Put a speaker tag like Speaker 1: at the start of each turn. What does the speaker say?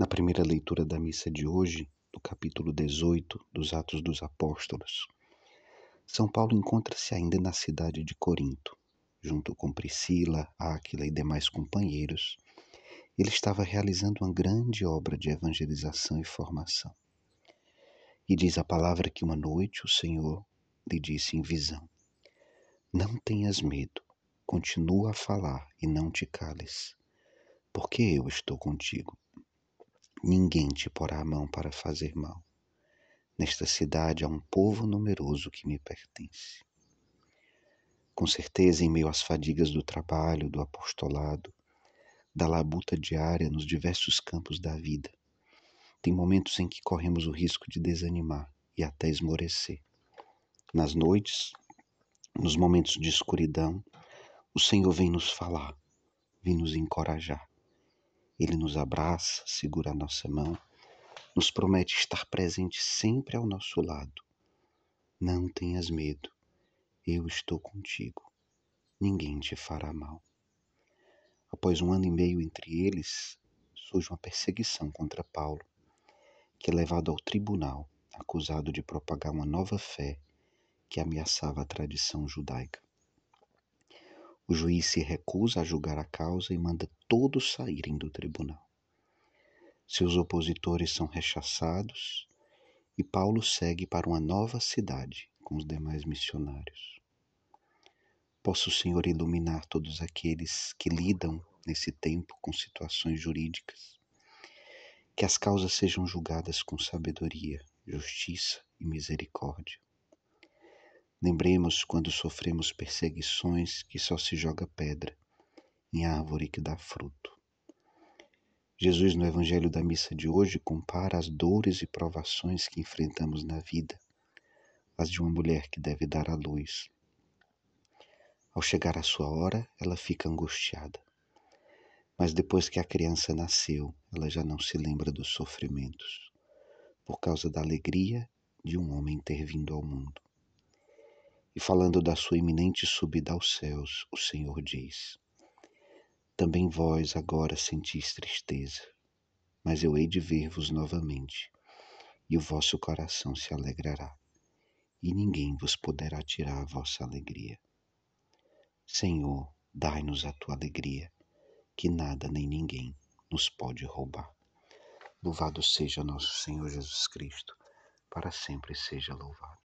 Speaker 1: Na primeira leitura da missa de hoje, do capítulo 18 dos Atos dos Apóstolos, São Paulo encontra-se ainda na cidade de Corinto, junto com Priscila, Áquila e demais companheiros. Ele estava realizando uma grande obra de evangelização e formação. E diz a palavra que uma noite o Senhor lhe disse em visão: Não tenhas medo, continua a falar e não te cales, porque eu estou contigo ninguém te porá a mão para fazer mal. Nesta cidade há um povo numeroso que me pertence. Com certeza, em meio às fadigas do trabalho, do apostolado, da labuta diária nos diversos campos da vida, tem momentos em que corremos o risco de desanimar e até esmorecer. Nas noites, nos momentos de escuridão, o Senhor vem nos falar, vem nos encorajar. Ele nos abraça, segura a nossa mão, nos promete estar presente sempre ao nosso lado. Não tenhas medo, eu estou contigo, ninguém te fará mal. Após um ano e meio entre eles, surge uma perseguição contra Paulo, que é levado ao tribunal, acusado de propagar uma nova fé que ameaçava a tradição judaica. O juiz se recusa a julgar a causa e manda todos saírem do tribunal. Seus opositores são rechaçados e Paulo segue para uma nova cidade com os demais missionários. Posso o Senhor iluminar todos aqueles que lidam nesse tempo com situações jurídicas, que as causas sejam julgadas com sabedoria, justiça e misericórdia. Lembremos quando sofremos perseguições que só se joga pedra em árvore que dá fruto. Jesus, no Evangelho da missa de hoje, compara as dores e provações que enfrentamos na vida às de uma mulher que deve dar à luz. Ao chegar a sua hora, ela fica angustiada. Mas depois que a criança nasceu, ela já não se lembra dos sofrimentos, por causa da alegria de um homem ter vindo ao mundo. E falando da sua iminente subida aos céus, o Senhor diz: Também vós agora sentis tristeza, mas eu hei de ver-vos novamente, e o vosso coração se alegrará, e ninguém vos poderá tirar a vossa alegria. Senhor, dai-nos a tua alegria, que nada nem ninguém nos pode roubar. Louvado seja nosso Senhor Jesus Cristo, para sempre seja louvado.